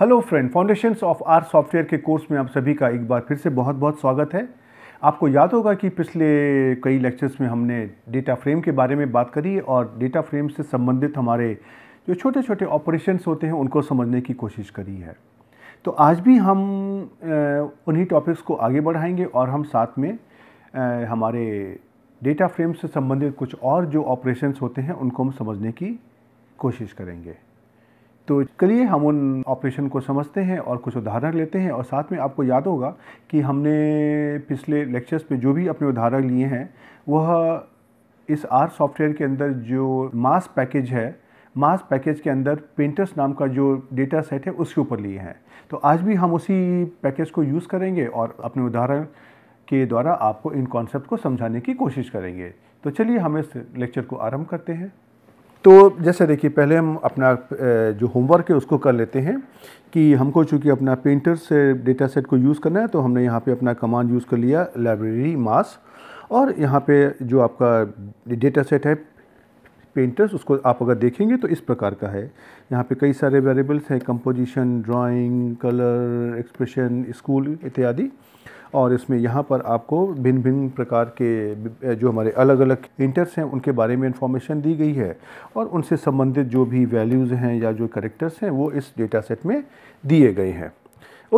Hello friend foundations of R software के course में आप सभी का एक बार फिर से बहुत बहुत स्वागत है आपको याद होगा कि पिछले कई लेक्चर्स में हमने डेटा फ्रेम के बारे में बात करी और डेटा फ्रेम से संबंधित हमारे जो छोटे छोटे ऑपरेशंस होते हैं उनको समझने की कोशिश करी है तो आज भी हम उन्हीं टॉपिक्स को आगे बढ़ाएंगे और हम साथ में हमारे डेटा फ्रेम से संबंधित कुछ और जो ऑपरेशंस होते हैं उनको हम समझने की कोशिश करेंगे तो चलिए हम उन ऑपरेशन को समझते हैं और कुछ उदाहरण लेते हैं और साथ में आपको याद होगा कि हमने पिछले लेक्चर्स में जो भी अपने उदाहरण लिए हैं वह इस आर सॉफ्टवेयर के अंदर जो मास पैकेज है मास पैकेज के अंदर पेंटर्स नाम का जो डेटा सेट है उसके ऊपर लिए हैं तो आज भी हम उसी पैकेज को यूज़ करेंगे और अपने उदाहरण के द्वारा आपको इन कॉन्सेप्ट को समझाने की कोशिश करेंगे तो चलिए हम इस लेक्चर को आरंभ करते हैं तो जैसे देखिए पहले हम अपना जो होमवर्क है उसको कर लेते हैं कि हमको चूँकि अपना पेंटर से डेटा सेट को यूज़ करना है तो हमने यहाँ पे अपना कमांड यूज़ कर लिया लाइब्रेरी मास और यहाँ पे जो आपका डेटा सेट है पेंटर्स उसको आप अगर देखेंगे तो इस प्रकार का है यहाँ पे कई सारे वेरिएबल्स हैं composition drawing colour expression school इत्यादि और इसमें यहाँ पर आपको भिन्न भिन्न प्रकार के जो हमारे अलग अलग इंटर्स हैं उनके बारे में इंफॉर्मेशन दी गई है और उनसे संबंधित जो भी वैल्यूज़ हैं या जो करेक्टर्स हैं वो इस डेटा सेट में दिए गए हैं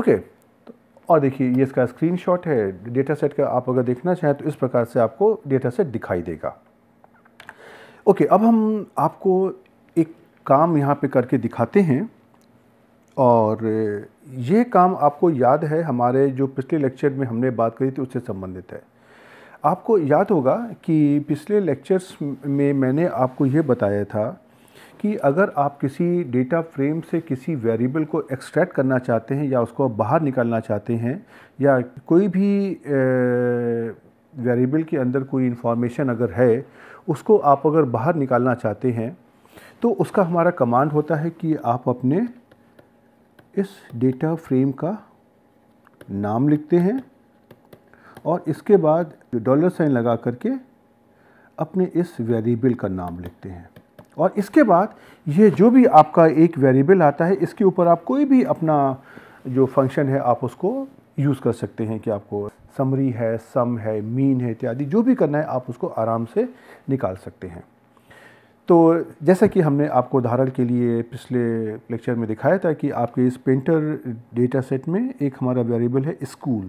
ओके तो और देखिए ये इसका स्क्रीन है डेटा सेट का आप अगर देखना चाहें तो इस प्रकार से आपको डेटा सेट दिखाई देगा ओके अब हम आपको एक काम यहाँ पे करके दिखाते हैं और ये काम आपको याद है हमारे जो पिछले लेक्चर में हमने बात करी थी उससे संबंधित है आपको याद होगा कि पिछले लेक्चर्स में मैंने आपको ये बताया था कि अगर आप किसी डेटा फ्रेम से किसी वेरिएबल को एक्सट्रैक्ट करना चाहते हैं या उसको बाहर निकालना चाहते हैं या कोई भी वेरिएबल के अंदर कोई इन्फॉर्मेशन अगर है उसको आप अगर बाहर निकालना चाहते हैं तो उसका हमारा कमांड होता है कि आप अपने इस डेटा फ्रेम का नाम लिखते हैं और इसके बाद डॉलर साइन लगा करके अपने इस वेरिएबल का नाम लिखते हैं और इसके बाद ये जो भी आपका एक वेरिएबल आता है इसके ऊपर आप कोई भी अपना जो फंक्शन है आप उसको यूज़ कर सकते हैं कि आपको समरी है सम है मीन है इत्यादि जो भी करना है आप उसको आराम से निकाल सकते हैं तो जैसा कि हमने आपको उदाहरण के लिए पिछले लेक्चर में दिखाया था कि आपके इस पेंटर डेटा सेट में एक हमारा वेरिएबल है स्कूल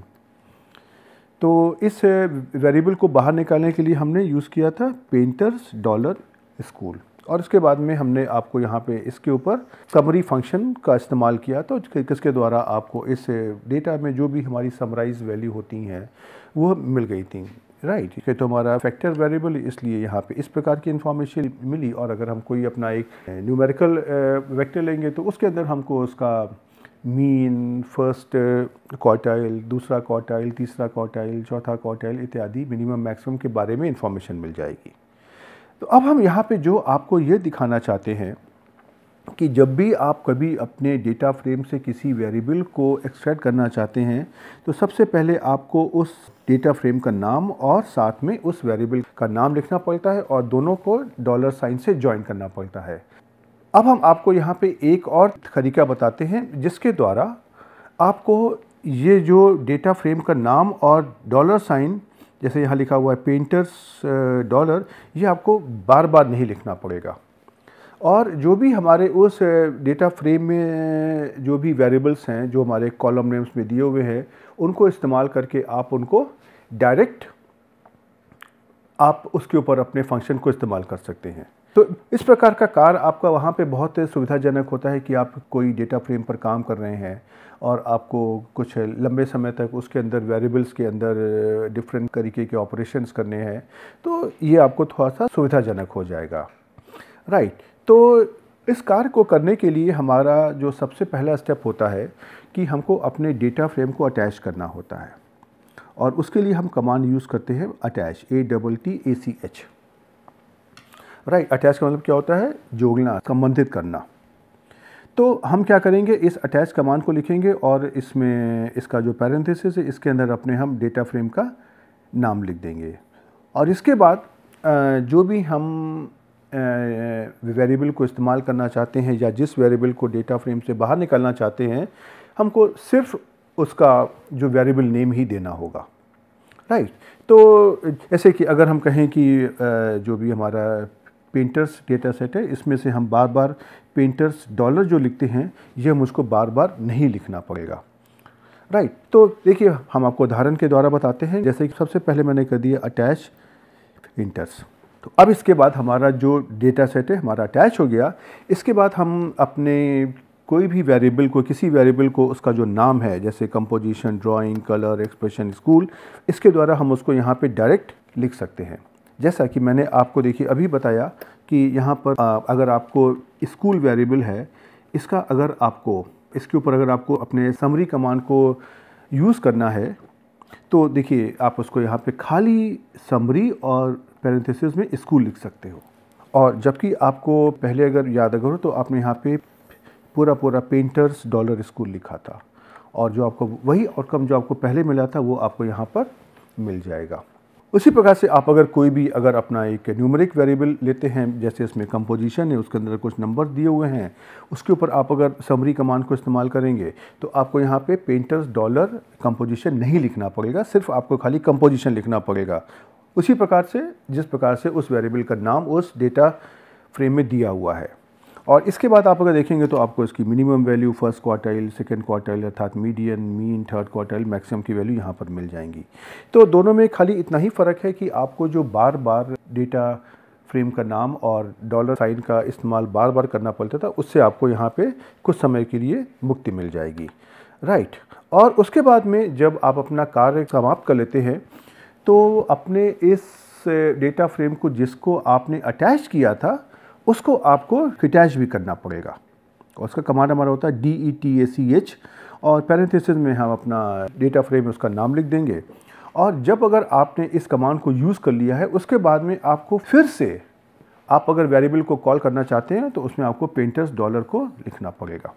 तो इस वेरिएबल को बाहर निकालने के लिए हमने यूज़ किया था पेंटर्स डॉलर स्कूल और इसके बाद में हमने आपको यहाँ पे इसके ऊपर समरी फंक्शन का इस्तेमाल किया तो किसके द्वारा आपको इस डेटा में जो भी हमारी समराइज़ वैल्यू होती हैं वो मिल गई थी राइट right. कि तो हमारा फैक्टर वेरिएबल इसलिए यहाँ पे इस प्रकार की इन्फॉर्मेशन मिली और अगर हम कोई अपना एक न्यूमेरिकल वेक्टर लेंगे तो उसके अंदर हमको उसका मीन फर्स्ट क्वार्टाइल दूसरा क्वार्टाइल तीसरा क्वार्टाइल चौथा क्वार्टाइल इत्यादि मिनिमम मैक्सिमम के बारे में इन्फॉर्मेशन मिल जाएगी तो अब हम यहाँ पे जो आपको ये दिखाना चाहते हैं कि जब भी आप कभी अपने डेटा फ्रेम से किसी वेरिएबल को एक्सट्रैक्ट करना चाहते हैं तो सबसे पहले आपको उस डेटा फ्रेम का नाम और साथ में उस वेरिएबल का नाम लिखना पड़ता है और दोनों को डॉलर साइन से ज्वाइन करना पड़ता है अब हम आपको यहाँ पे एक और तरीका बताते हैं जिसके द्वारा आपको ये जो डेटा फ्रेम का नाम और डॉलर साइन जैसे यहाँ लिखा हुआ है पेंटर्स डॉलर ये आपको बार बार नहीं लिखना पड़ेगा और जो भी हमारे उस डेटा फ्रेम में जो भी वेरिएबल्स हैं जो हमारे कॉलम नेम्स में दिए हुए हैं उनको इस्तेमाल करके आप उनको डायरेक्ट आप उसके ऊपर अपने फंक्शन को इस्तेमाल कर सकते हैं तो इस प्रकार का कार आपका वहाँ पे बहुत सुविधाजनक होता है कि आप कोई डेटा फ्रेम पर काम कर रहे हैं और आपको कुछ लंबे समय तक उसके अंदर वेरिएबल्स के अंदर डिफरेंट तरीके के ऑपरेशंस करने हैं तो ये आपको थोड़ा सा सुविधाजनक हो जाएगा राइट तो इस कार्य को करने के लिए हमारा जो सबसे पहला स्टेप होता है कि हमको अपने डेटा फ्रेम को अटैच करना होता है और उसके लिए हम कमांड यूज़ करते हैं attach A double T A C H right attach का मतलब क्या होता है जोड़ना संबंधित करना तो हम क्या करेंगे इस अटैच कमांड को लिखेंगे और इसमें इसका जो पैरेंथेसिस है इसके अंदर अपने हम डेटा फ्रेम का नाम लिख देंगे और इसके बाद जो भी हम वेरिएबल को इस्तेमाल करना चाहते हैं या जिस वेरिएबल को डेटा फ्रेम से बाहर निकालना चाहते हैं हमको सिर्फ उसका जो वेरिएबल नेम ही देना होगा राइट right. तो जैसे कि अगर हम कहें कि जो भी हमारा पेंटर्स डेटा सेट है इसमें से हम बार बार पेंटर्स डॉलर जो लिखते हैं यह उसको बार बार नहीं लिखना पड़ेगा राइट right. तो देखिए हम आपको उदाहरण के द्वारा बताते हैं जैसे कि सबसे पहले मैंने कर दिया अटैच पेंटर्स तो अब इसके बाद हमारा जो डेटा सेट है हमारा अटैच हो गया इसके बाद हम अपने कोई भी वेरिएबल को किसी वेरिएबल को उसका जो नाम है जैसे composition drawing colour expression school इसके द्वारा हम उसको यहाँ पे डायरेक्ट लिख सकते हैं जैसा कि मैंने आपको देखिए अभी बताया कि यहाँ पर अगर आपको स्कूल वेरिएबल है इसका अगर आपको इसके ऊपर अगर आपको अपने समरी कमांड को यूज़ करना है तो देखिए आप उसको यहाँ पे खाली समरी और पैरेंथेसिस में स्कूल लिख सकते हो और जबकि आपको पहले अगर याद अगर हो तो आपने यहाँ पे पूरा पूरा पेंटर्स डॉलर स्कूल लिखा था और जो आपको वही आउटकम जो आपको पहले मिला था वो आपको यहाँ पर मिल जाएगा उसी प्रकार से आप अगर कोई भी अगर अपना एक न्यूमरिक वेरिएबल लेते हैं जैसे इसमें कंपोजिशन है उसके अंदर कुछ नंबर दिए हुए हैं उसके ऊपर आप अगर समरी कमांड को इस्तेमाल करेंगे तो आपको यहाँ पे पेंटर्स डॉलर कंपोजिशन नहीं लिखना पड़ेगा सिर्फ आपको खाली कंपोजिशन लिखना पड़ेगा उसी प्रकार से जिस प्रकार से उस वेरिएबल का नाम उस डेटा फ्रेम में दिया हुआ है और इसके बाद आप अगर देखेंगे तो आपको इसकी minimum value first quartile second quartile अर्थात median mean third quartile maximum की वैल्यू यहाँ पर मिल जाएंगी तो दोनों में खाली इतना ही फ़र्क है कि आपको जो बार बार डेटा फ्रेम का नाम और डॉलर साइन का इस्तेमाल बार बार करना पड़ता था उससे आपको यहाँ पे कुछ समय के लिए मुक्ति मिल जाएगी राइट और उसके बाद में जब आप अपना कार्य समाप्त कर लेते हैं तो अपने इस डेटा फ्रेम को जिसको आपने अटैच किया था उसको आपको रिटैच भी करना पड़ेगा उसका कमांड हमारा होता है D E T A C H और पैरेंथिस में हम अपना डेटा फ्रेम उसका नाम लिख देंगे और जब अगर आपने इस कमांड को यूज़ कर लिया है उसके बाद में आपको फिर से आप अगर वेरिएबल को कॉल करना चाहते हैं तो उसमें आपको पेंटर्स डॉलर को लिखना पड़ेगा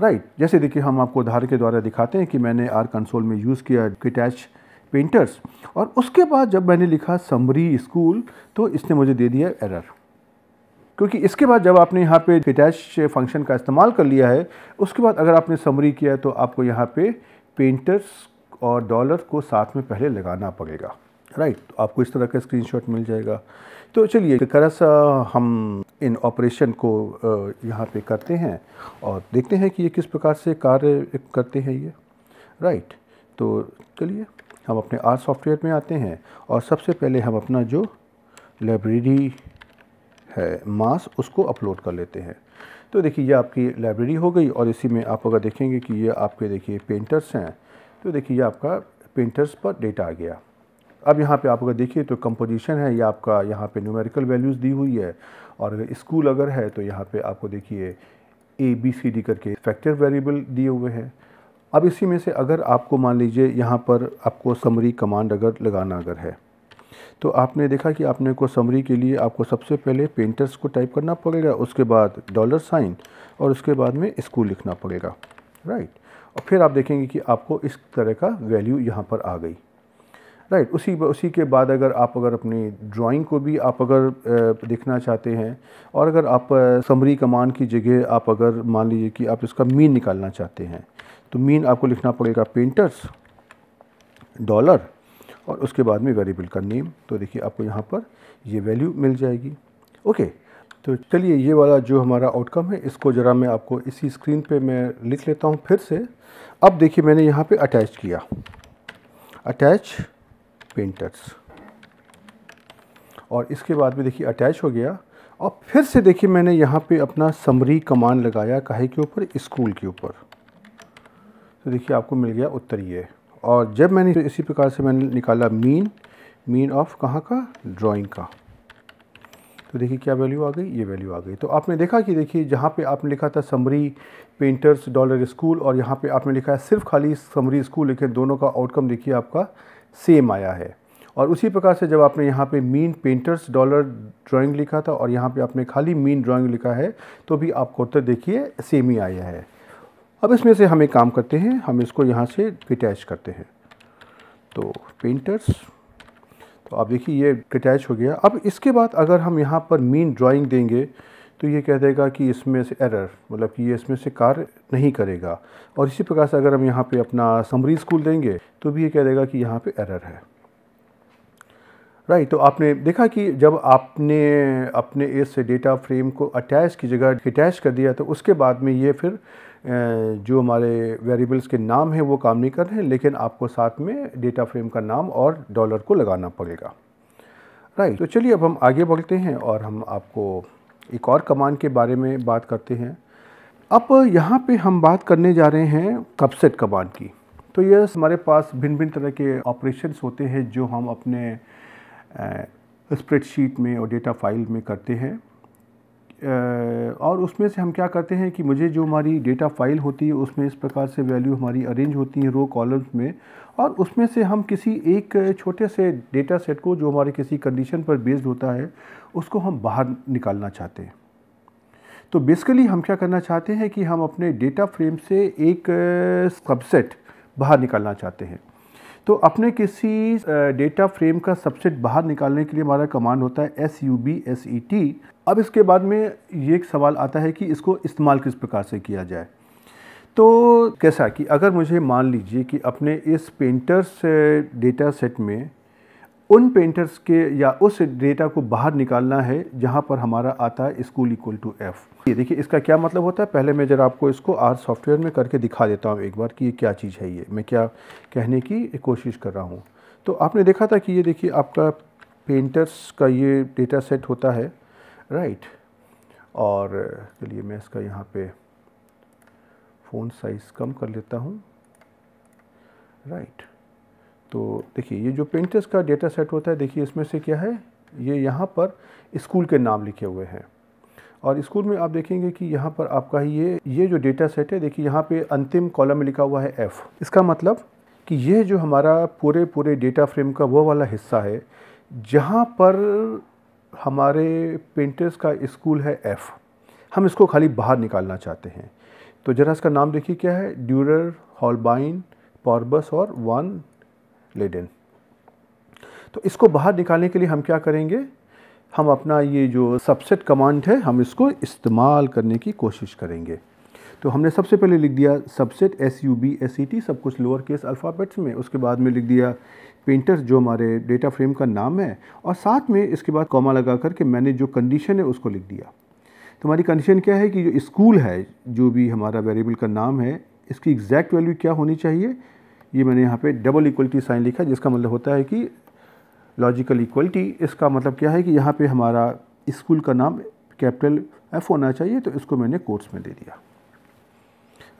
राइट right. जैसे देखिए हम आपको उदाहरण के द्वारा दिखाते हैं कि मैंने आर कंसोल में यूज़ किया किटैच पेंटर्स और उसके बाद जब मैंने लिखा समरी स्कूल तो इसने मुझे दे दिया एरर क्योंकि इसके बाद जब आपने यहाँ पे अटैच फंक्शन का इस्तेमाल कर लिया है उसके बाद अगर आपने समरी किया है तो आपको यहाँ पे पेंटर्स और डॉलर को साथ में पहले लगाना पड़ेगा राइट तो आपको इस तरह का स्क्रीन मिल जाएगा तो चलिए तरह सा हम इन ऑपरेशन को यहाँ पे करते हैं और देखते हैं कि ये किस प्रकार से कार्य करते हैं ये राइट तो चलिए हम अपने आर सॉफ्टवेयर में आते हैं और सबसे पहले हम अपना जो लाइब्रेरी है मास उसको अपलोड कर लेते हैं तो देखिए ये आपकी लाइब्रेरी हो गई और इसी में आप अगर देखेंगे कि ये आपके देखिए पेंटर्स हैं तो देखिए ये आपका पेंटर्स पर डेटा आ गया अब यहाँ पे आप अगर देखिए तो कंपोजिशन है ये आपका यहाँ पे न्यूमेरिकल वैल्यूज़ दी हुई है और अगर स्कूल अगर है तो यहाँ पे आपको देखिए ए बी सी डी करके फैक्टर वेरिएबल दिए हुए हैं अब इसी में से अगर आपको मान लीजिए यहाँ पर आपको समरी कमांड अगर लगाना अगर है तो आपने देखा कि आपने को समरी के लिए आपको सबसे पहले पेंटर्स को टाइप करना पड़ेगा उसके बाद डॉलर साइन और उसके बाद में स्कूल लिखना पड़ेगा राइट और फिर आप देखेंगे कि आपको इस तरह का वैल्यू यहाँ पर आ गई राइट उसी उसी के बाद अगर आप अगर अपनी ड्राइंग को भी आप अगर देखना चाहते हैं और अगर आप समरी कमान की जगह आप अगर मान लीजिए कि आप इसका मीन निकालना चाहते हैं तो मीन आपको लिखना पड़ेगा पेंटर्स डॉलर और उसके बाद में वेरिएबल का नेम तो देखिए आपको यहाँ पर ये वैल्यू मिल जाएगी ओके तो चलिए ये वाला जो हमारा आउटकम है इसको ज़रा मैं आपको इसी स्क्रीन पे मैं लिख लेता हूँ फिर से अब देखिए मैंने यहाँ पे अटैच किया अटैच पेंटर्स और इसके बाद में देखिए अटैच हो गया और फिर से देखिए मैंने यहाँ पे अपना समरी कमान लगाया काहे के ऊपर स्कूल के ऊपर तो देखिए आपको मिल गया उत्तर ये और जब मैंने इसी प्रकार से मैंने निकाला मीन मीन ऑफ कहाँ का ड्राइंग का तो देखिए क्या वैल्यू आ गई ये वैल्यू आ गई तो आपने देखा कि देखिए जहाँ पे आपने लिखा था समरी पेंटर्स डॉलर स्कूल और यहाँ पे आपने लिखा है सिर्फ खाली समरी स्कूल लेकिन दोनों का आउटकम देखिए आपका सेम आया है और उसी प्रकार से जब आपने यहाँ पे मीन पेंटर्स डॉलर ड्राइंग लिखा था और यहाँ पे आपने खाली मीन ड्राइंग लिखा है तो भी आपको उत्तर देखिए सेम ही आया है अब इसमें से हम एक काम करते हैं हम इसको यहाँ से डिटैच करते हैं तो पेंटर्स तो आप देखिए ये डिटैच हो गया अब इसके बाद अगर हम यहाँ पर मीन ड्राइंग देंगे तो ये कह देगा कि इसमें से एरर मतलब कि ये इसमें से कार्य नहीं करेगा और इसी प्रकार से अगर हम यहाँ पे अपना समरी स्कूल देंगे तो भी ये कह देगा कि यहाँ पे एरर है राइट तो आपने देखा कि जब आपने अपने इस डेटा फ्रेम को अटैच की जगह अटैच कर दिया तो उसके बाद में ये फिर जो हमारे वेरिएबल्स के नाम हैं वो काम नहीं कर रहे हैं लेकिन आपको साथ में डेटा फ्रेम का नाम और डॉलर को लगाना पड़ेगा राइट तो चलिए अब हम आगे बढ़ते हैं और हम आपको एक और कमांड के बारे में बात करते हैं अब यहाँ पे हम बात करने जा रहे हैं कपसेट कमांड की तो ये हमारे पास भिन्न भिन्न तरह के ऑपरेशंस होते हैं जो हम अपने स्प्रेडशीट में और डेटा फाइल में करते हैं और उसमें से हम क्या करते हैं कि मुझे जो हमारी डेटा फाइल होती है उसमें इस प्रकार से वैल्यू हमारी अरेंज होती है रो कॉलम्स में और उसमें से हम किसी एक छोटे से डेटा सेट को जो हमारे किसी कंडीशन पर बेस्ड होता है उसको हम बाहर निकालना चाहते हैं तो बेसिकली हम क्या करना चाहते हैं कि हम अपने डेटा फ्रेम से एक सबसेट बाहर निकालना चाहते हैं तो अपने किसी डेटा फ्रेम का सबसेट बाहर निकालने के लिए हमारा कमांड होता है S U B S E T अब इसके बाद में ये एक सवाल आता है कि इसको इस्तेमाल किस प्रकार से किया जाए तो कैसा कि अगर मुझे मान लीजिए कि अपने इस पेंटर्स डेटा सेट में उन पेंटर्स के या उस डेटा को बाहर निकालना है जहाँ पर हमारा आता है स्कूल इक्वल टू एफ़ ये देखिए इसका क्या मतलब होता है पहले मैं जरा आपको इसको आर सॉफ्टवेयर में करके दिखा देता हूँ एक बार कि ये क्या चीज़ है ये मैं क्या कहने की कोशिश कर रहा हूँ तो आपने देखा था कि ये देखिए आपका पेंटर्स का ये डेटा सेट होता है राइट और चलिए मैं इसका यहाँ पे फ़ोन साइज़ कम कर लेता हूँ राइट तो देखिए ये जो पेंटर्स का डेटा सेट होता है देखिए इसमें से क्या है ये यहाँ पर स्कूल के नाम लिखे हुए हैं और स्कूल में आप देखेंगे कि यहाँ पर आपका ये ये जो डेटा सेट है देखिए यहाँ पे अंतिम कॉलम में लिखा हुआ है एफ़ इसका मतलब कि ये जो हमारा पूरे पूरे डेटा फ्रेम का वो वाला हिस्सा है जहाँ पर हमारे पेंटर्स का स्कूल है एफ़ हम इसको खाली बाहर निकालना चाहते हैं तो ज़रा इसका नाम देखिए क्या है ड्यूरर हॉलबाइन पॉर्बस और वन लेडन तो इसको बाहर निकालने के लिए हम क्या करेंगे हम अपना ये जो सबसेट कमांड है हम इसको इस्तेमाल करने की कोशिश करेंगे तो हमने सबसे पहले लिख दिया subset S U B S C T सब कुछ लोअर केस अल्फ़ाबेट्स में उसके बाद में लिख दिया पेंटर जो हमारे डेटा फ्रेम का नाम है और साथ में इसके बाद कॉमा लगा करके मैंने जो कंडीशन है उसको लिख दिया तो हमारी कंडीशन क्या है कि जो स्कूल है जो भी हमारा वेरिएबल का नाम है इसकी एग्जैक्ट वैल्यू क्या होनी चाहिए ये मैंने यहाँ पे डबल इक्वलिटी साइन लिखा जिसका मतलब होता है कि लॉजिकल इक्वलिटी इसका मतलब क्या है कि यहाँ पे हमारा स्कूल का नाम कैपिटल एफ होना चाहिए तो इसको मैंने कोर्स में दे दिया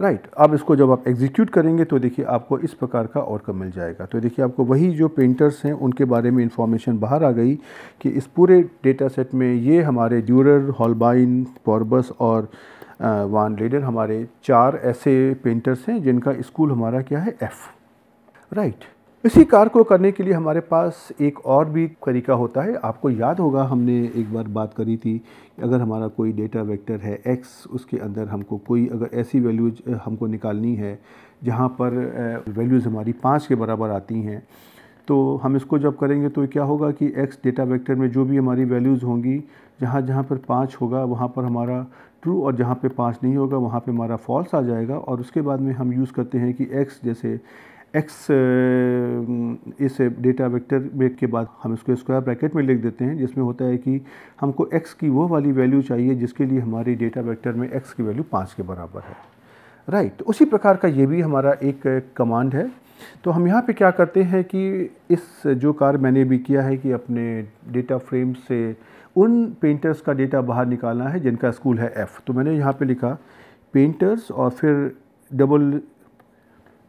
राइट right. अब इसको जब आप एग्जीक्यूट करेंगे तो देखिए आपको इस प्रकार का आउटकम मिल जाएगा तो देखिए आपको वही जो पेंटर्स हैं उनके बारे में इंफॉर्मेशन बाहर आ गई कि इस पूरे डेटा सेट में ये हमारे ड्यूरर हॉलबाइन पॉर्बस और वान लेडर हमारे चार ऐसे पेंटर्स हैं जिनका स्कूल हमारा क्या है एफ़ राइट right. इसी कार्य को करने के लिए हमारे पास एक और भी तरीका होता है आपको याद होगा हमने एक बार बात करी थी कि अगर हमारा कोई डेटा वेक्टर है एक्स उसके अंदर हमको कोई अगर ऐसी वैल्यूज हमको निकालनी है जहाँ पर वैल्यूज़ हमारी पाँच के बराबर आती हैं तो हम इसको जब करेंगे तो क्या होगा कि एक्स डेटा वेक्टर में जो भी हमारी वैल्यूज़ होंगी जहाँ जहाँ पर पाँच होगा वहाँ पर हमारा ट्रू और जहाँ पे पाँच नहीं होगा वहाँ पे हमारा फॉल्स आ जाएगा और उसके बाद में हम यूज़ करते हैं कि एक्स जैसे एक्स uh, mm, इस uh, डेटा वेक्टर ब्रेक के बाद हम इसको स्क्वायर ब्रैकेट में लिख देते हैं जिसमें होता है कि हमको एक्स की वो वाली वैल्यू चाहिए जिसके लिए हमारे डेटा वेक्टर में एक्स की वैल्यू पाँच के बराबर है राइट right, तो उसी प्रकार का ये भी हमारा एक कमांड uh, है तो हम यहाँ पे क्या करते हैं कि इस जो कार्य मैंने भी किया है कि अपने डेटा फ्रेम से उन पेंटर्स का डेटा बाहर निकालना है जिनका स्कूल है एफ़ तो मैंने यहाँ पे लिखा पेंटर्स और फिर डबल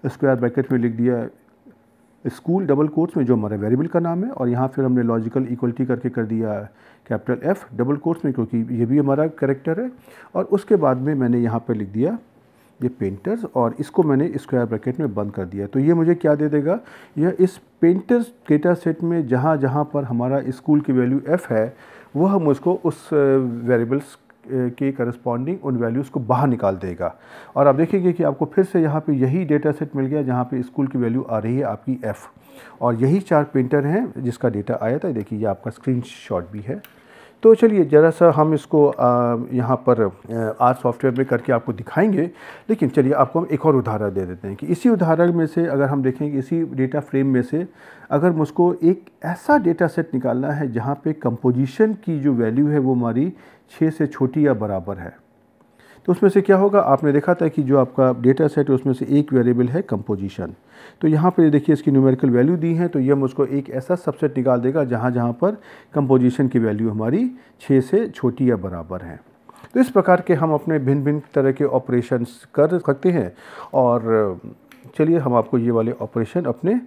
स्क्वायर ब्रैकेट में लिख दिया स्कूल डबल कोर्स में जो हमारा वेरिएबल का नाम है और यहाँ फिर हमने लॉजिकल इक्वलिटी करके कर दिया कैपिटल एफ़ डबल कोर्स में क्योंकि ये भी हमारा करेक्टर है और उसके बाद में मैंने यहाँ पर लिख दिया ये पेंटर्स और इसको मैंने स्क्वायर ब्रैकेट में बंद कर दिया तो ये मुझे क्या दे देगा यह इस पेंटर्स डेटा सेट में जहाँ जहाँ पर हमारा स्कूल की वैल्यू एफ़ है वह हम उसको उस वेरिएबल्स के करस्पॉन्डिंग उन वैल्यूज़ को बाहर निकाल देगा और आप देखेंगे कि आपको फिर से यहाँ पे यही डेटा सेट मिल गया जहाँ पे स्कूल की वैल्यू आ रही है आपकी एफ़ और यही चार प्रिंटर हैं जिसका डेटा आया था देखिए ये आपका स्क्रीन भी है तो चलिए ज़रा सा हम इसको यहाँ पर आर सॉफ्टवेयर में करके आपको दिखाएंगे लेकिन चलिए आपको हम एक और उदाहरण दे देते हैं कि इसी उदाहरण में से अगर हम देखें कि इसी डेटा फ्रेम में से अगर मुझको एक ऐसा डेटा सेट निकालना है जहाँ पे कंपोजिशन की जो वैल्यू है वो हमारी छः से छोटी या बराबर है तो उसमें से क्या होगा आपने देखा था कि जो आपका डेटा सेट है उसमें से एक वेरिएबल है कंपोजिशन तो यहाँ पर देखिए इसकी न्यूमेरिकल वैल्यू दी है तो ये मुझको एक ऐसा सबसेट निकाल देगा जहाँ जहाँ पर कंपोजिशन की वैल्यू हमारी छः से छोटी या बराबर है तो इस प्रकार के हम अपने भिन्न भिन्न तरह के ऑपरेशन कर सकते हैं और चलिए हम आपको ये वाले ऑपरेशन अपने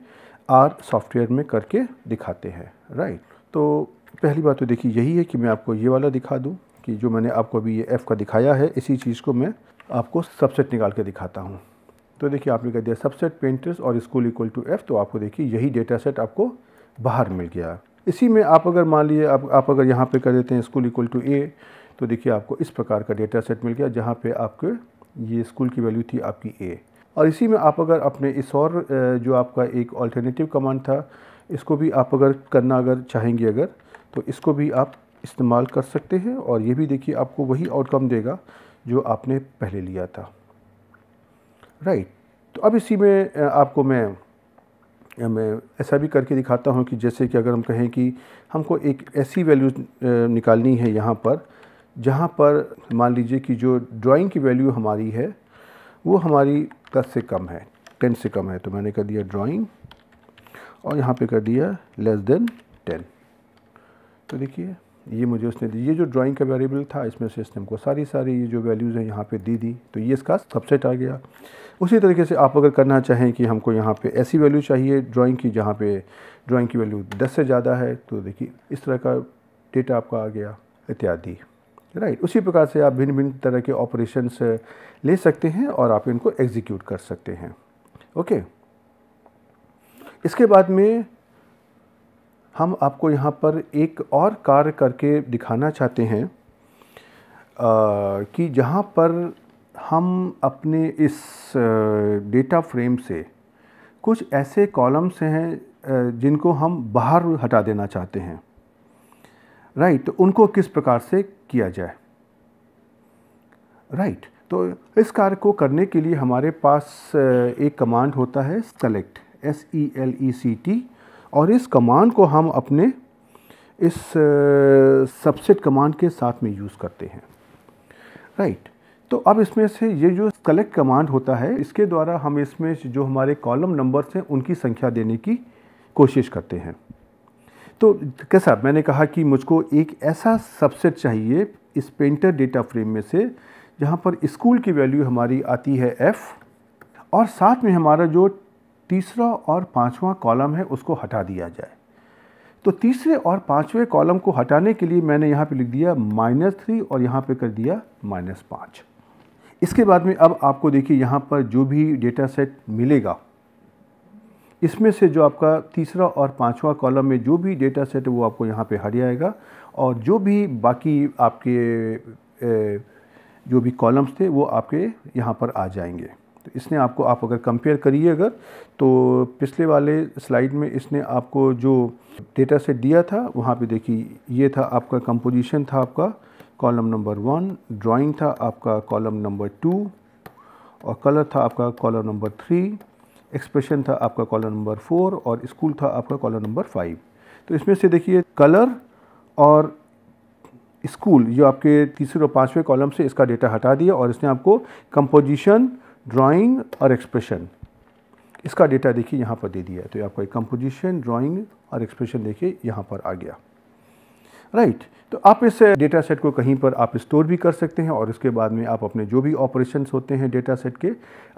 आर सॉफ्टवेयर में करके दिखाते हैं राइट तो पहली बात तो देखिए यही है कि मैं आपको ये वाला दिखा दूँ कि जो मैंने आपको अभी ये एफ़ का दिखाया है इसी चीज़ को मैं आपको सबसेट निकाल के दिखाता हूँ तो देखिए आपने कह दिया सबसेट पेंटर्स और स्कूल इक्वल टू एफ़ तो आपको देखिए यही डेटा सेट आपको बाहर मिल गया इसी में आप अगर मान लीजिए आप, आप अगर यहाँ पे कर देते हैं स्कूल इक्वल टू ए तो देखिए आपको इस प्रकार का डेटा सेट मिल गया जहाँ पे आपके ये स्कूल की वैल्यू थी आपकी ए और इसी में आप अगर अपने इस और जो आपका एक ऑल्टरनेटिव कमांड था इसको भी आप अगर करना अगर चाहेंगे अगर तो इसको भी आप इस्तेमाल कर सकते हैं और ये भी देखिए आपको वही आउटकम देगा जो आपने पहले लिया था राइट तो अब इसी में आपको मैं मैं ऐसा भी करके दिखाता हूँ कि जैसे कि अगर हम कहें कि हमको एक ऐसी वैल्यू निकालनी है यहाँ पर जहाँ पर मान लीजिए कि जो ड्राइंग की वैल्यू हमारी है वो हमारी दस से कम है टेन से कम है तो मैंने कर दिया ड्राइंग और यहाँ पे कर दिया लेस देन टेन तो देखिए ये मुझे उसने दी ये जो ड्राइंग का वेरिएबल था इसमें से इसने हमको सारी सारी ये जो वैल्यूज़ हैं यहाँ पे दी दी तो ये इसका सबसेट आ गया उसी तरीके से आप अगर करना चाहें कि हमको यहाँ पे ऐसी वैल्यू चाहिए ड्राइंग की जहाँ पे ड्राइंग की वैल्यू 10 से ज़्यादा है तो देखिए इस तरह का डेटा आपका आ गया इत्यादि राइट उसी प्रकार से आप भिन्न भिन्न तरह के ऑपरेशन ले सकते हैं और आप इनको एग्जीक्यूट कर सकते हैं ओके इसके बाद में हम आपको यहाँ पर एक और कार्य करके दिखाना चाहते हैं आ, कि जहाँ पर हम अपने इस डेटा फ्रेम से कुछ ऐसे कॉलम्स हैं जिनको हम बाहर हटा देना चाहते हैं राइट तो उनको किस प्रकार से किया जाए राइट तो इस कार्य को करने के लिए हमारे पास एक कमांड होता है select S E L E C T और इस कमांड को हम अपने इस सबसेट कमांड के साथ में यूज़ करते हैं राइट right. तो अब इसमें से ये जो कलेक्ट कमांड होता है इसके द्वारा हम इसमें जो हमारे कॉलम नंबर्स हैं उनकी संख्या देने की कोशिश करते हैं तो कैसा मैंने कहा कि मुझको एक ऐसा सबसेट चाहिए इस पेंटर डेटा फ्रेम में से जहाँ पर स्कूल की वैल्यू हमारी आती है एफ़ और साथ में हमारा जो तीसरा और पांचवा कॉलम है उसको हटा दिया जाए तो तीसरे और पांचवें कॉलम को हटाने के लिए मैंने यहाँ पे लिख दिया माइनस थ्री और यहाँ पे कर दिया माइनस पाँच इसके बाद में अब आपको देखिए यहाँ पर जो भी डेटा सेट मिलेगा इसमें से जो आपका तीसरा और पांचवा कॉलम में जो भी डेटा सेट है वो आपको यहाँ पे हट जाएगा और जो भी बाकी आपके जो भी कॉलम्स थे वो आपके यहाँ पर आ जाएंगे तो इसने आपको आप अगर कंपेयर करिए अगर तो पिछले वाले स्लाइड में इसने आपको जो डेटा सेट दिया था वहाँ पे देखिए ये था आपका कंपोजिशन था आपका कॉलम नंबर वन ड्राइंग था आपका कॉलम नंबर टू और कलर था आपका कॉलम नंबर थ्री एक्सप्रेशन था आपका कॉलम नंबर फोर और स्कूल था आपका कॉलम नंबर फाइव तो इसमें से देखिए कलर और स्कूल जो आपके तीसरे और पाँचवें कॉलम से इसका डेटा हटा दिया और इसने आपको कंपोजिशन ड्राइंग और एक्सप्रेशन इसका डेटा देखिए यहाँ पर दे दिया है तो आपका एक कंपोजिशन ड्राइंग और एक्सप्रेशन देखिए यहाँ पर आ गया राइट right. तो आप इस डेटा सेट को कहीं पर आप स्टोर भी कर सकते हैं और इसके बाद में आप अपने जो भी ऑपरेशंस होते हैं डेटा सेट के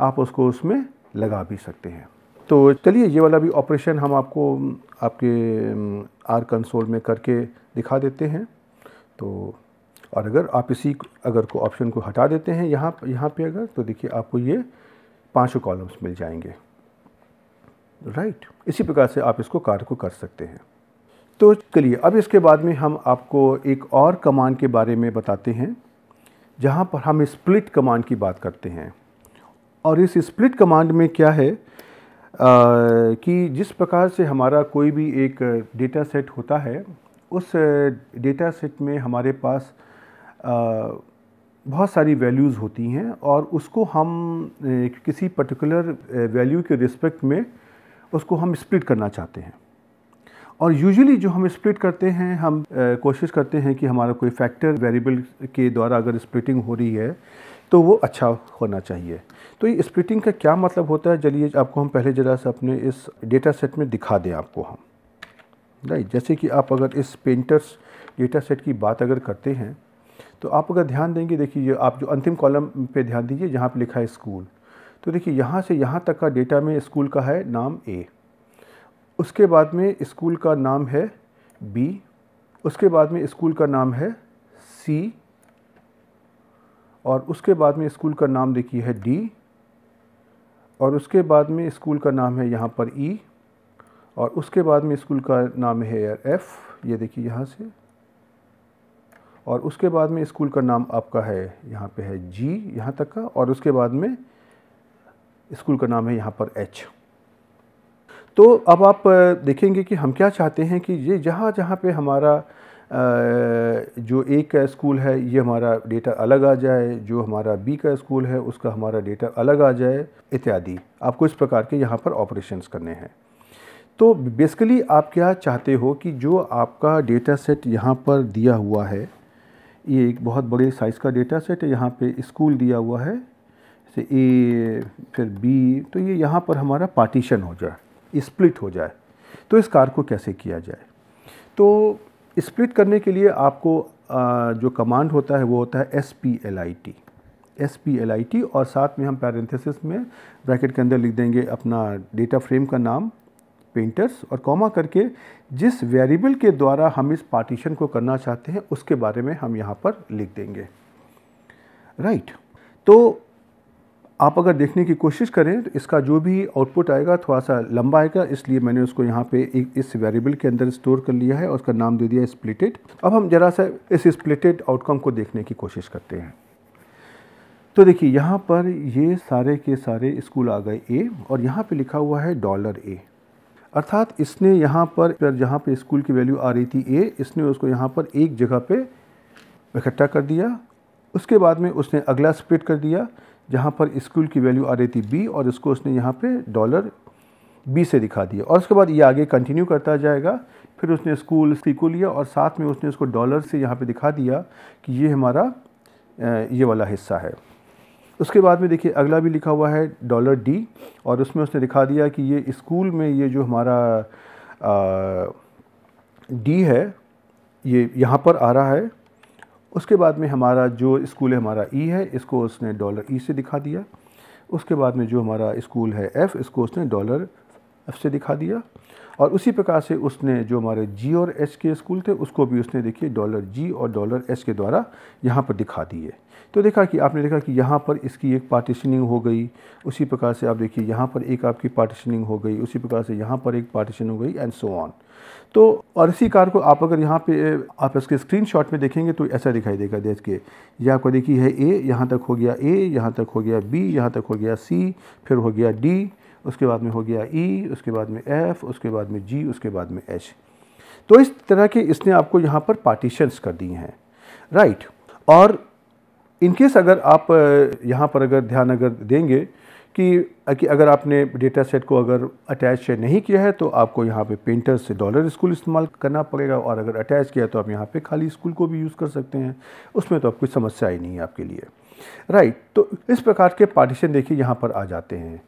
आप उसको उसमें लगा भी सकते हैं तो चलिए ये वाला भी ऑपरेशन हम आपको आपके आर कंसोल में करके दिखा देते हैं तो और अगर आप इसी अगर को ऑप्शन को हटा देते हैं यहाँ यहाँ पे अगर तो देखिए आपको ये पांचों कॉलम्स मिल जाएंगे राइट right. इसी प्रकार से आप इसको कार्य को कर सकते हैं तो चलिए अब इसके बाद में हम आपको एक और कमांड के बारे में बताते हैं जहाँ पर हम स्प्लिट कमांड की बात करते हैं और इस स्प्लिट कमांड में क्या है आ, कि जिस प्रकार से हमारा कोई भी एक डेटा सेट होता है उस डेटा सेट में हमारे पास बहुत सारी वैल्यूज़ होती हैं और उसको हम किसी पर्टिकुलर वैल्यू के रिस्पेक्ट में उसको हम स्प्लिट करना चाहते हैं और यूजुअली जो हम स्प्लिट करते हैं हम कोशिश करते हैं कि हमारा कोई फैक्टर वेरिएबल के द्वारा अगर स्प्लिटिंग हो रही है तो वो अच्छा होना चाहिए तो ये स्प्लिटिंग का क्या मतलब होता है चलिए आपको हम पहले ज़रा से अपने इस डेटा सेट में दिखा दें आपको हम नहीं जैसे कि आप अगर इस पेंटर्स डेटा सेट की बात अगर करते हैं तो आप अगर ध्यान देंगे देखिए ये आप जो अंतिम कॉलम पे ध्यान दीजिए जहाँ पे लिखा है स्कूल तो देखिए यहाँ से यहाँ तक का डेटा में स्कूल का है नाम ए उसके बाद में स्कूल का नाम है बी उसके बाद में स्कूल का नाम है सी और उसके बाद में स्कूल का नाम देखिए है डी और उसके बाद में स्कूल का नाम है यहाँ पर ई e, और उसके बाद में स्कूल का नाम है एफ ये देखिए यहाँ से और उसके बाद में स्कूल का नाम आपका है यहाँ पे है जी यहाँ तक का और उसके बाद में स्कूल का नाम है यहाँ पर एच तो अब आप देखेंगे कि हम क्या चाहते हैं कि ये जहाँ जहाँ पे हमारा जो ए का स्कूल है ये हमारा डेटा अलग आ जाए जो हमारा बी का स्कूल है उसका हमारा डेटा अलग आ जाए इत्यादि आपको इस प्रकार के यहाँ पर ऑपरेशंस करने हैं तो बेसिकली आप क्या चाहते हो कि जो आपका डेटा सेट यहाँ पर दिया हुआ है ये एक बहुत बड़े साइज़ का डेटा सेट है यहाँ पे स्कूल दिया हुआ है जैसे ए फिर बी तो ये यहाँ पर हमारा पार्टीशन हो जाए स्प्लिट हो जाए तो इस कार को कैसे किया जाए तो स्प्लिट करने के लिए आपको जो कमांड होता है वो होता है S P L I T S P L I T और साथ में हम पैरेंथेसिस में ब्रैकेट के अंदर लिख देंगे अपना डेटा फ्रेम का नाम पेंटर्स और कॉमा करके जिस वेरिएबल के द्वारा हम इस पार्टीशन को करना चाहते हैं उसके बारे में हम यहाँ पर लिख देंगे राइट right. तो आप अगर देखने की कोशिश करें तो इसका जो भी आउटपुट आएगा थोड़ा सा लंबा आएगा इसलिए मैंने उसको यहाँ पे एक इस वेरिएबल के अंदर स्टोर कर लिया है और उसका नाम दे दिया स्प्लिटेड अब हम ज़रा सा इस स्प्लिटेड आउटकम को देखने की कोशिश करते हैं तो देखिए यहाँ पर ये सारे के सारे स्कूल आ गए ए और यहाँ पे लिखा हुआ है डॉलर ए अर्थात इसने यहाँ पर जहाँ पे स्कूल की वैल्यू आ रही थी ए इसने उसको यहाँ पर एक जगह पे इकट्ठा कर दिया उसके बाद में उसने अगला स्प्लिट कर दिया जहाँ पर स्कूल की वैल्यू आ रही थी बी और इसको उसने यहाँ पे डॉलर बी से दिखा दिया और उसके बाद ये आगे कंटिन्यू करता जाएगा फिर उसने स्कूल सी को लिया और साथ में उसने उसको डॉलर से यहाँ पर दिखा दिया कि ये हमारा ये वाला हिस्सा है उसके बाद में देखिए अगला भी लिखा हुआ है डॉलर डी और उसमें उसने दिखा दिया कि ये स्कूल में ये जो हमारा डी है ये यहाँ पर आ रहा है उसके बाद में हमारा जो स्कूल है हमारा ई e है इसको उसने डॉलर ई e से दिखा दिया उसके बाद में जो हमारा स्कूल है एफ़ इसको उसने डॉलर एफ़ से दिखा दिया और उसी प्रकार से उसने जो हमारे जी और एच के स्कूल थे उसको भी उसने देखिए डॉलर जी और डॉलर एच के द्वारा यहाँ पर दिखा दिए तो देखा कि आपने देखा कि यहाँ पर इसकी एक पार्टीशनिंग हो गई उसी प्रकार से आप देखिए यहाँ पर एक आपकी पार्टीशनिंग हो गई उसी प्रकार से यहाँ पर एक पार्टीशन हो गई एंड सो ऑन तो और इसी कार को आप अगर यहाँ पे आप इसके शॉट में देखेंगे तो ऐसा दिखाई देगा देख के ये आपको देखिए है ए यहाँ तक हो गया ए यहाँ तक हो गया बी यहाँ तक हो गया सी फिर हो गया डी उसके बाद में हो गया ई e, उसके बाद में एफ़ उसके बाद में जी उसके बाद में एच तो इस तरह के इसने आपको यहाँ पर पार्टीशंस कर दिए हैं राइट और इनकेस अगर आप यहाँ पर अगर ध्यान अगर देंगे कि कि अगर आपने डेटा सेट को अगर अटैच नहीं किया है तो आपको यहाँ पे पेंटर से डॉलर स्कूल इस्तेमाल करना पड़ेगा और अगर अटैच किया तो आप यहाँ पे खाली स्कूल को भी यूज़ कर सकते हैं उसमें तो आप कोई समस्या ही नहीं है आपके लिए राइट तो इस प्रकार के पार्टीशन देखिए यहाँ पर आ जाते हैं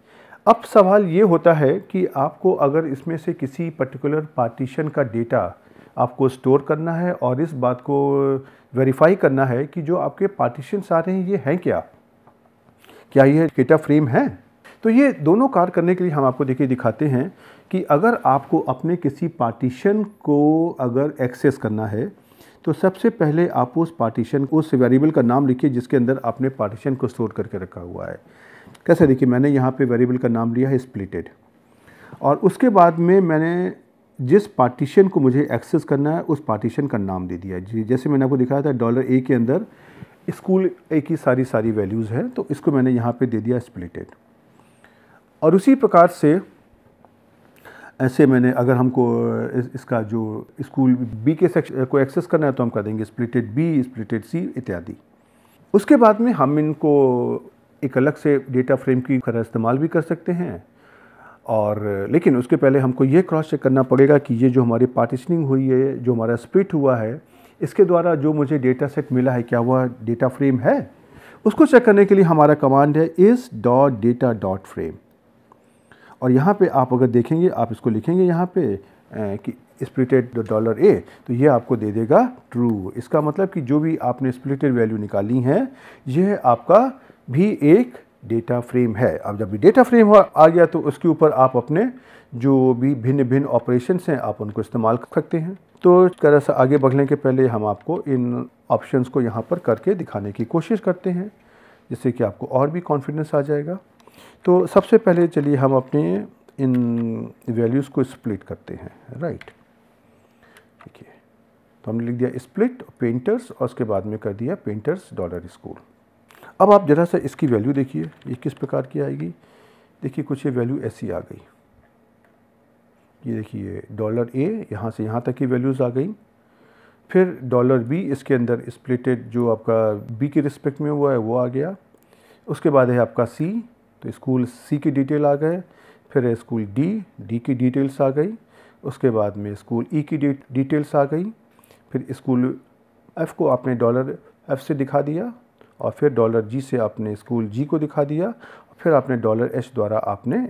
अब सवाल ये होता है कि आपको अगर इसमें से किसी पर्टिकुलर पार्टीशन का डेटा आपको स्टोर करना है और इस बात को वेरीफाई करना है कि जो आपके पार्टीशंस आ रहे हैं ये हैं क्या क्या ये डेटा फ्रेम है तो ये दोनों कार्य करने के लिए हम आपको देखिए दिखाते हैं कि अगर आपको अपने किसी पार्टीशन को अगर एक्सेस करना है तो सबसे पहले आप उस पार्टीशन को उस वेरिएबल का नाम लिखिए जिसके अंदर आपने पार्टीशन को स्टोर करके रखा हुआ है कैसे देखिए मैंने यहाँ पे वेरिएबल का नाम लिया है स्प्लिटेड और उसके बाद में मैंने जिस पार्टीशन को मुझे एक्सेस करना है उस पार्टीशन का नाम दे दिया जी जैसे मैंने आपको दिखाया था डॉलर ए के अंदर स्कूल ए की सारी सारी वैल्यूज़ है तो इसको मैंने यहाँ पे दे दिया स्प्लिटेड और उसी प्रकार से ऐसे मैंने अगर हमको इसका जो स्कूल बी के सेक्शन को एक्सेस करना है तो हम कर देंगे स्प्लिटेड बी स्प्लिटेड सी इत्यादि उसके बाद में हम इनको एक अलग से डेटा फ्रेम की तरह इस्तेमाल भी कर सकते हैं और लेकिन उसके पहले हमको ये क्रॉस चेक करना पड़ेगा कि ये जो हमारी पार्टीशनिंग हुई है जो हमारा स्प्लिट हुआ है इसके द्वारा जो मुझे डेटा सेट मिला है क्या हुआ डेटा फ्रेम है उसको चेक करने के लिए हमारा कमांड है इस डॉट डेटा डॉट फ्रेम और यहाँ पे आप अगर देखेंगे आप इसको लिखेंगे यहाँ पे कि स्प्लिटेड डॉलर ए तो ये आपको दे देगा ट्रू इसका मतलब कि जो भी आपने स्प्लिटेड वैल्यू निकाली है यह आपका भी एक डेटा फ्रेम है अब जब डेटा फ्रेम आ गया तो उसके ऊपर आप अपने जो भी भिन्न भिन्न ऑपरेशन हैं आप उनको इस्तेमाल कर सकते हैं तो तरह से आगे बढ़ने के पहले हम आपको इन ऑप्शंस को यहाँ पर करके दिखाने की कोशिश करते हैं जिससे कि आपको और भी कॉन्फिडेंस आ जाएगा तो सबसे पहले चलिए हम अपने इन वैल्यूज़ को स्प्लिट करते हैं राइट देखिए तो हमने लिख दिया स्प्लिट पेंटर्स और उसके बाद में कर दिया पेंटर्स डॉलर स्कोर अब आप ज़रा सा इसकी वैल्यू देखिए ये किस प्रकार की आएगी देखिए कुछ ये वैल्यू ऐसी आ गई ये देखिए डॉलर ए यहाँ से यहाँ तक की वैल्यूज़ आ गई फिर डॉलर बी इसके अंदर स्प्लिटेड जो आपका बी के रिस्पेक्ट में हुआ है वो आ गया उसके बाद है आपका सी तो स्कूल सी की डिटेल आ गए फिर है स्कूल डी डी की डिटेल्स आ गई उसके बाद में स्कूल ई e की डिटेल्स आ गई फिर स्कूल एफ़ को आपने डॉलर एफ़ से दिखा दिया और फिर डॉलर जी से आपने स्कूल जी को दिखा दिया फिर आपने डॉलर एच द्वारा आपने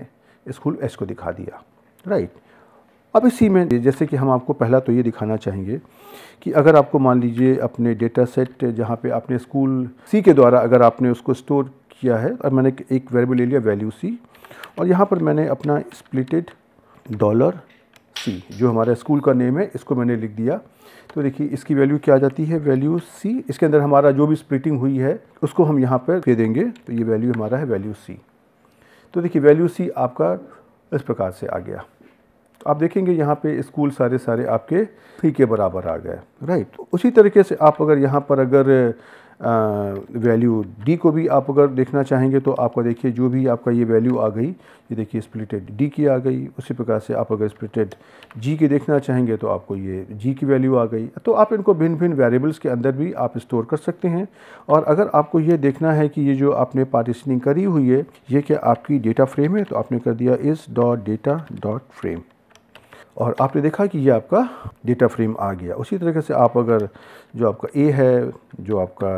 स्कूल एच को दिखा दिया राइट अब इसी में जैसे कि हम आपको पहला तो ये दिखाना चाहेंगे कि अगर आपको मान लीजिए अपने डेटा सेट जहाँ पे आपने स्कूल सी के द्वारा अगर आपने उसको स्टोर किया है और मैंने एक वेरिएबल ले लिया वैल्यू सी और यहाँ पर मैंने अपना स्प्लिटेड डॉलर सी जो हमारा स्कूल का नेम है इसको मैंने लिख दिया तो देखिए इसकी वैल्यू क्या आ जाती है वैल्यू सी इसके अंदर हमारा जो भी स्प्लिटिंग हुई है उसको हम यहाँ पर दे देंगे तो ये वैल्यू हमारा है वैल्यू सी तो देखिए वैल्यू सी आपका इस प्रकार से आ गया तो आप देखेंगे यहाँ पे स्कूल सारे सारे आपके थ्री के बराबर आ गए राइट तो उसी तरीके से आप अगर यहाँ पर अगर वैल्यू डी को भी आप अगर देखना चाहेंगे तो आपका देखिए जो भी आपका ये वैल्यू आ गई ये देखिए स्प्लिटेड डी की आ गई उसी प्रकार से आप अगर स्प्लिटेड जी की देखना चाहेंगे तो आपको ये जी की वैल्यू आ गई तो आप इनको भिन्न भिन्न वेरिएबल्स के अंदर भी आप स्टोर कर सकते हैं और अगर आपको ये देखना है कि ये जो आपने पार्टिसनिंग करी हुई है ये क्या आपकी डेटा फ्रेम है तो आपने कर दिया इस डॉट डेटा डॉट फ्रेम और आपने देखा कि ये आपका डेटा फ्रेम आ गया उसी तरीके से आप अगर जो आपका ए है जो आपका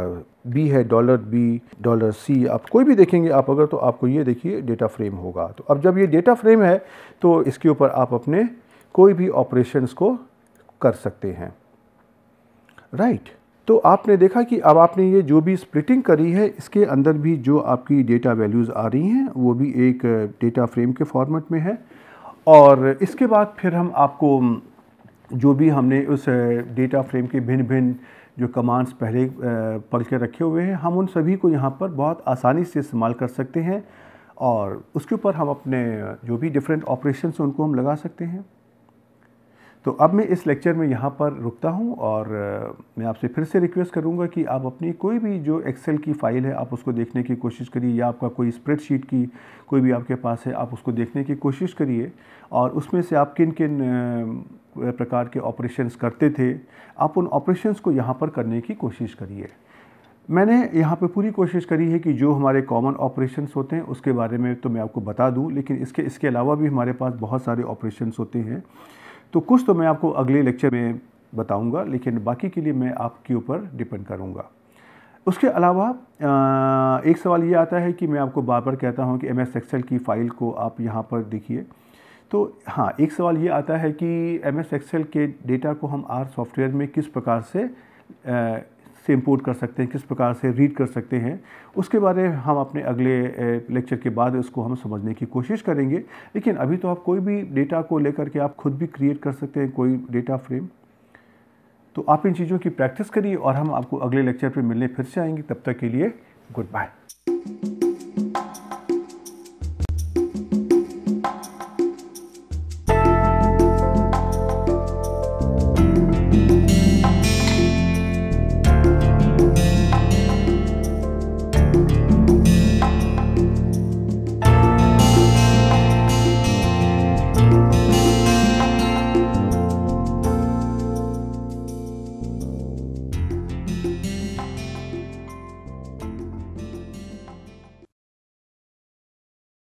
बी है डॉलर बी डॉलर सी आप कोई भी देखेंगे आप अगर तो आपको ये देखिए डेटा फ्रेम होगा तो अब जब ये डेटा फ्रेम है तो इसके ऊपर आप अपने कोई भी ऑपरेशंस को कर सकते हैं राइट right. तो आपने देखा कि अब आपने ये जो भी स्प्लिटिंग करी है इसके अंदर भी जो आपकी डेटा वैल्यूज़ आ रही हैं वो भी एक डेटा फ्रेम के फॉर्मेट में है और इसके बाद फिर हम आपको जो भी हमने उस डेटा फ्रेम के भिन्न भिन्न जो कमांड्स पहले पढ़ के रखे हुए हैं हम उन सभी को यहाँ पर बहुत आसानी से इस्तेमाल कर सकते हैं और उसके ऊपर हम अपने जो भी डिफरेंट ऑपरेशन हैं उनको हम लगा सकते हैं तो अब मैं इस लेक्चर में यहाँ पर रुकता हूँ और मैं आपसे फिर से रिक्वेस्ट करूँगा कि आप अपनी कोई भी जो एक्सेल की फ़ाइल है आप उसको देखने की कोशिश करिए या आपका कोई स्प्रेडशीट की कोई भी आपके पास है आप उसको देखने की कोशिश करिए और उसमें से आप किन किन प्रकार के ऑपरेशंस करते थे आप उन ऑपरेशंस को यहाँ पर करने की कोशिश करिए मैंने यहाँ पे पूरी कोशिश करी है कि जो हमारे कॉमन ऑपरेशंस होते हैं उसके बारे में तो मैं आपको बता दूँ लेकिन इसके इसके अलावा भी हमारे पास बहुत सारे ऑपरेशंस होते हैं तो कुछ तो मैं आपको अगले लेक्चर में बताऊंगा लेकिन बाकी के लिए मैं आपके ऊपर डिपेंड करूंगा उसके अलावा एक सवाल ये आता है कि मैं आपको बार बार कहता हूँ कि एम एस एक्सेल की फ़ाइल को आप यहाँ पर देखिए तो हाँ एक सवाल ये आता है कि एम एस एक्सेल के डेटा को हम आर सॉफ्टवेयर में किस प्रकार से से इंपोर्ट कर सकते हैं किस प्रकार से रीड कर सकते हैं उसके बारे में हम अपने अगले लेक्चर के बाद उसको हम समझने की कोशिश करेंगे लेकिन अभी तो आप कोई भी डेटा को लेकर के आप खुद भी क्रिएट कर सकते हैं कोई डेटा फ्रेम तो आप इन चीज़ों की प्रैक्टिस करिए और हम आपको अगले लेक्चर पर मिलने फिर से आएंगे तब तक के लिए गुड बाय